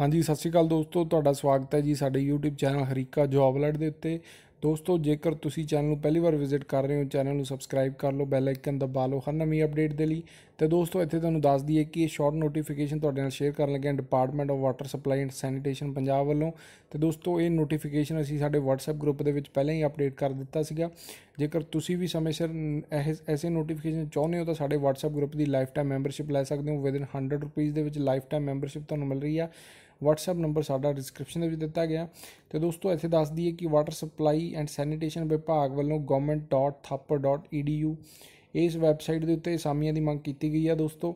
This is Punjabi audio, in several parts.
ਹਾਂਜੀ ਸਤਿ ਸ਼੍ਰੀ ਅਕਾਲ ਦੋਸਤੋ ਤੁਹਾਡਾ ਸਵਾਗਤ ਹੈ ਜੀ ਸਾਡੇ YouTube ਚੈਨਲ ਹਰੀਕਾ ਜੌਬ ਅਲਰਟ ਦੇ ਉੱਤੇ ਦੋਸਤੋ ਜੇਕਰ ਤੁਸੀਂ ਚੈਨਲ ਨੂੰ ਪਹਿਲੀ ਵਾਰ ਵਿਜ਼ਿਟ ਕਰ ਰਹੇ ਹੋ ਚੈਨਲ ਨੂੰ ਸਬਸਕ੍ਰਾਈਬ ਕਰ ਲਓ ਬੈਲ ਆਈਕਨ ਦਬਾ ਲਓ ਹਰ ਨਵੀਂ ਅਪਡੇਟ ਦੇ ਲਈ ਤੇ ਦੋਸਤੋ ਇੱਥੇ ਤੁਹਾਨੂੰ ਦੱਸ ਦਈਏ ਕਿ ਇਹ ਸ਼ਾਰਟ ਨੋਟੀਫਿਕੇਸ਼ਨ ਤੁਹਾਡੇ ਨਾਲ ਸ਼ੇਅਰ ਕਰਨ ਲੱਗੇ ਹਾਂ department of water supply and sanitation Punjab ਵੱਲੋਂ ਤੇ ਦੋਸਤੋ ਇਹ ਨੋਟੀਫਿਕੇਸ਼ਨ ਅਸੀਂ ਸਾਡੇ WhatsApp ਗਰੁੱਪ ਦੇ ਵਿੱਚ ਪਹਿਲਾਂ ਹੀ ਅਪਡੇਟ ਕਰ ਦਿੱਤਾ ਸੀਗਾ ਜੇਕਰ ਤੁਸੀਂ ਵੀ ਸਮੇਂ ਸਿਰ ਐਸੇ ਨੋਟੀਫਿਕੇਸ਼ਨ ਚਾਹੁੰਦੇ ਹੋ ਤਾਂ ਸਾਡੇ WhatsApp ਗਰੁੱਪ ਦੀ ਲਾਈਫ ਟਾਈਮ ਮੈਂਬਰਸ਼ਿਪ ਲੈ ਸਕਦੇ ਹੋ ਵਿਦਨ 100 ਰੁਪਏ ਦੇ ਵਿੱਚ ਲਾਈਫ ਟਾਈਮ ਮੈਂਬਰਸ਼ਿਪ ਤੁਹਾਨੂੰ ਮਿਲ ਰਹੀ ਆ WhatsApp ਨੰਬਰ ਸਾਡਾ ਡਿਸਕ੍ਰਿਪਸ਼ਨ ਦੇ ਵਿੱਚ ਦਿੱਤਾ ਗਿਆ ਤੇ ਦੋਸਤੋ ਇੱਥੇ ਦੱਸ ਦਈਏ ਕਿ ਵਾਟਰ ਸਪਲਾਈ ਐਂਡ ਸੈਨੀਟੇਸ਼ਨ ਵਿਭਾਗ ਵੱਲੋਂ government.thapar.edu ਇਸ ਵੈਬਸਾਈਟ ਦੇ ਉੱਤੇ ਸਾਮੀਆਂ ਦੀ ਮੰਗ ਕੀਤੀ ਗਈ ਹੈ ਦੋਸਤੋ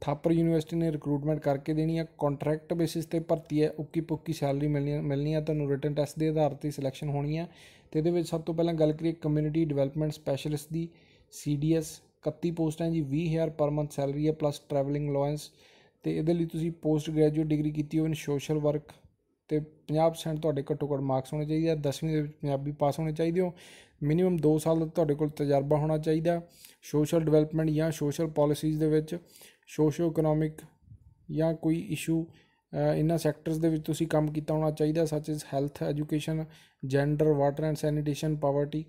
ਥਾਪਰ ਯੂਨੀਵਰਸਿਟੀ ਨੇ ਰਿਕਰੂਟਮੈਂਟ ਕਰਕੇ ਦੇਣੀ ਹੈ ਕੰਟਰੈਕਟ ਬੇਸਿਸ ਤੇ ਭਰਤੀ ਹੈ ਉੱਕੀ ਪੁੱਕੀ ਸੈਲਰੀ ਮਿਲਣੀ ਮਿਲਣੀ ਤੁਹਾਨੂੰ ਰਿਟਨ ਟੈਸਟ ਦੇ ਆਧਾਰ ਤੇ ਸਿਲੈਕਸ਼ਨ ਹੋਣੀ ਹੈ ਤੇ ਇਹਦੇ ਵਿੱਚ ਸਭ ਤੋਂ ਪਹਿਲਾਂ ਗੱਲ ਕਰੀਏ ਕਮਿਊਨਿਟੀ ਡਿਵੈਲਪਮੈਂਟ ਸਪੈਸ਼ਲਿਸਟ ਦੀ ਸੀਡੀਐਸ 31 ਪੋਸਟਾਂ ਜੀ 20000 ਪਰ ਮੰਥ ਸੈਲਰੀ ਹੈ ਪਲੱਸ ਟਰੈਵਲਿੰਗ ਅਲਾਉਂਸ ਤੇ ਇਹਦੇ ਲਈ ਤੁਸੀਂ ਪੋਸਟ ਗ੍ਰੈਜੂਏਟ ਡਿਗਰੀ ਕੀਤੀ ਹੋਵੇ ਇਨ ਸੋਸ਼ਲ ਵਰਕ ਤੇ 50% ਤੁਹਾਡੇ ਘੱਟੋ ਘੱਟ ਮਾਰਕਸ ਹੋਣੇ ਚਾਹੀਦੇ ਆ 10ਵੀਂ ਦੇ ਵਿੱਚ ਪੰਜਾਬੀ ਪਾਸ ਹੋਣੇ ਚਾਹੀਦੇ ਹੋ ਮਿਨੀਮਮ 2 ਸਾਲ ਦਾ ਤੁਹਾਡੇ ਕੋਲ ਤਜਰਬਾ ਹੋਣਾ ਚਾਹੀਦਾ ਸੋਸ਼ਲ ਡਿਵੈਲਪਮੈਂਟ ਜਾਂ ਸੋਸ਼ਲ ਪਾਲਿਸੀਜ਼ ਦੇ ਵਿੱਚ ਸੋਸ਼ੀਓ ਇਕਨੋਮਿਕ ਜਾਂ ਕੋਈ ਇਸ਼ੂ ਇਹਨਾਂ ਸੈਕਟਰਸ ਦੇ ਵਿੱਚ ਤੁਸੀਂ ਕੰਮ ਕੀਤਾ ਹੋਣਾ ਚਾਹੀਦਾ ਸੱਚ ਇਸ health education gender water and sanitation poverty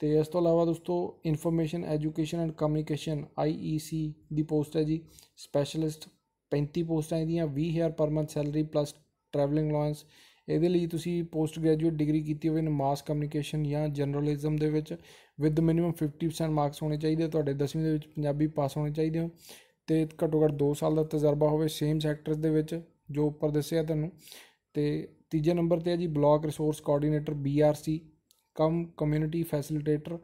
ਤੇ ਇਸ ਤੋਂ ਇਲਾਵਾ ਦੋਸਤੋ information education and communication IEC ਦੀ ਪੋਸਟ ਹੈ ਜੀ ਸਪੈਸ਼ਲਿਸਟ 35 ਪੋਸਟਾਂ ਇਹਦੀਆਂ 20000 per month salary plus travelling allowance ਇਹਦੇ ਲਈ ਤੁਸੀਂ ਪੋਸਟ ਗ੍ਰੈਜੂਏਟ ਡਿਗਰੀ ਕੀਤੀ ਹੋਵੇ ਇਨ ਮਾਸ ਕਮਿਊਨੀਕੇਸ਼ਨ ਜਾਂ ਜਨਰਲਿਜ਼ਮ ਦੇ ਵਿੱਚ ਵਿਦ ਮਿਨੀਮਮ 50% ਮਾਰਕਸ ਹੋਣੇ ਚਾਹੀਦੇ ਤੁਹਾਡੇ 10ਵੀਂ ਦੇ ਵਿੱਚ ਪੰਜਾਬੀ ਪਾਸ ਹੋਣੇ ਚਾਹੀਦੇ ਹੋ ਤੇ ਘੱਟੋ ਘੱਟ 2 ਸਾਲ ਦਾ ਤਜਰਬਾ ਹੋਵੇ ਸੇਮ ਸੈਕਟਰਸ ਦੇ ਵਿੱਚ ਜੋ ਉੱਪਰ ਦੱਸਿਆ ਤੁਹਾਨੂੰ ਤੇ ਤੀਜੇ ਨੰਬਰ ਤੇ ਹੈ ਜੀ ਬਲਾਕ ਰਿਸੋਰਸ ਕੋਆਰਡੀਨੇਟਰ ਸੀ ਕਮ ਕਮਿਊਨਿਟੀ ਫੈਸਿਲਿਟੇਟਰ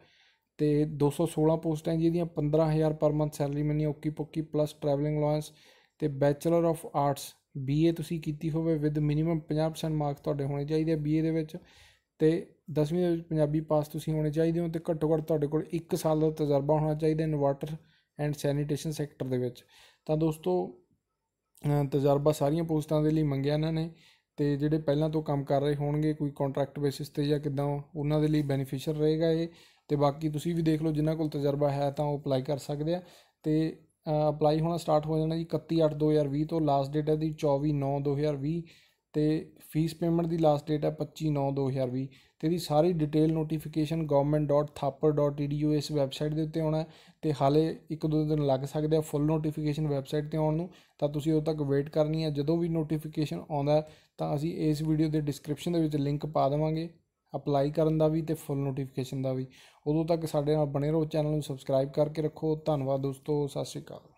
ਤੇ 216 ਪੋਸਟਾਂ ਜਿਹਦੀਆਂ 15000 ਪਰ ਮੰਥ ਸੈਲਰੀ ਮਿਲਣੀ ਓਕੀ ਪੋਕੀ ਪਲੱਸ ਟਰੈਵਲਿੰਗ ਅਲਾਉਂਸ ਤੇ ਬੈਚਲਰ ਆਫ ਆਰਟਸ ਬੀਏ ਤੁਸੀਂ ਕੀਤੀ ਹੋਵੇ ਵਿਦ ਮਿਨੀਮਮ 50% ਮਾਰਕ ਤੁਹਾਡੇ ਹੋਣੇ ਚਾਹੀਦੇ ਆ ਬੀਏ ਦੇ ਵਿੱਚ ਤੇ 10ਵੀਂ ਦੇ ਵਿੱਚ ਪੰਜਾਬੀ ਪਾਸ ਤੁਸੀਂ ਹੋਣੇ ਚਾਹੀਦੇ ਹੋ ਤੇ ਘੱਟੋ ਘੱਟ ਤੁਹਾਡੇ ਕੋਲ 1 ਸਾਲ ਦਾ ਤਜਰਬਾ ਹੋਣਾ ਚਾਹੀਦਾ in water and sanitation sector ਦੇ ਵਿੱਚ ਤਾਂ ਦੋਸਤੋ ਤਜਰਬਾ ਸਾਰੀਆਂ ਪੋਸਟਾਂ ਦੇ ਲਈ ਮੰਗਿਆ ਇਹਨਾਂ ਨੇ ਤੇ ਜਿਹੜੇ ਪਹਿਲਾਂ ਤੋਂ ਕੰਮ ਕਰ ਰਹੇ ਹੋਣਗੇ ਕੋਈ ਕੰਟਰੈਕਟ ਬੇਸਿਸ ਤੇ ਜਾਂ ਕਿਦਾਂ ਉਹਨਾਂ ਦੇ ਲਈ ਬੈਨੀਫੀਸ਼ੀਅਲ ਰਹੇਗਾ ਇਹ ਤੇ ਬਾਕੀ ਤੁਸੀਂ ਵੀ ਦੇਖ ਲਓ ਜਿਨ੍ਹਾਂ ਕੋਲ ਤਜਰਬਾ ਹੈ ਤਾਂ ਉਹ ਅਪਲਾਈ ਕਰ ਸਕਦੇ ਆ ਤੇ ਅਪਲਾਈ ਹੋਣਾ ਸਟਾਰਟ ਹੋ ਜਾਣਾ ਜੀ 31/8/2020 ਤੋਂ ਲਾਸਟ ਡੇਟ ਹੈ ਦੀ 24/9/2020 ਤੇ ਫੀਸ ਪੇਮੈਂਟ ਦੀ ਲਾਸਟ ਡੇਟ ਹੈ 25/9/2020 ਤੇ ਦੀ ਸਾਰੀ ਡਿਟੇਲ ਨੋਟੀਫਿਕੇਸ਼ਨ government.thapar.edu ਇਸ ਵੈਬਸਾਈਟ ਦੇ ਉੱਤੇ ਆਉਣਾ ਤੇ ਹਾਲੇ ਇੱਕ ਦੋ ਦਿਨ ਲੱਗ ਸਕਦੇ ਆ ਫੁੱਲ ਨੋਟੀਫਿਕੇਸ਼ਨ ਵੈਬਸਾਈਟ ਤੇ ਆਉਣ ਨੂੰ ਤਾਂ ਤੁਸੀਂ ਉਦੋਂ ਤੱਕ ਵੇਟ ਕਰਨੀ ਹੈ ਜਦੋਂ ਵੀ ਨੋਟੀਫਿਕੇਸ਼ਨ ਆਉਂਦਾ ਤਾਂ ਅਸੀਂ ਇਸ ਵੀਡੀਓ ਦੇ ਡਿਸਕ੍ਰਿਪਸ਼ਨ ਦੇ ਵਿੱਚ ਲਿੰਕ ਪਾ ਦੇਵਾਂਗੇ ਅਪਲਾਈ ਕਰਨ ਦਾ ਵੀ ਤੇ ਫੁੱਲ ਨੋਟੀਫਿਕੇਸ਼ਨ ਦਾ ਵੀ ਉਦੋਂ ਤੱਕ ਸਾਡੇ ਨਾਲ ਬਣੇ ਰਹੋ ਚੈਨਲ ਨੂੰ ਸਬਸਕ੍ਰਾਈਬ ਕਰਕੇ ਰੱਖੋ ਧੰਨਵਾਦ ਦੋਸਤੋ ਸਤਿ ਸ਼੍ਰੀ ਅਕਾਲ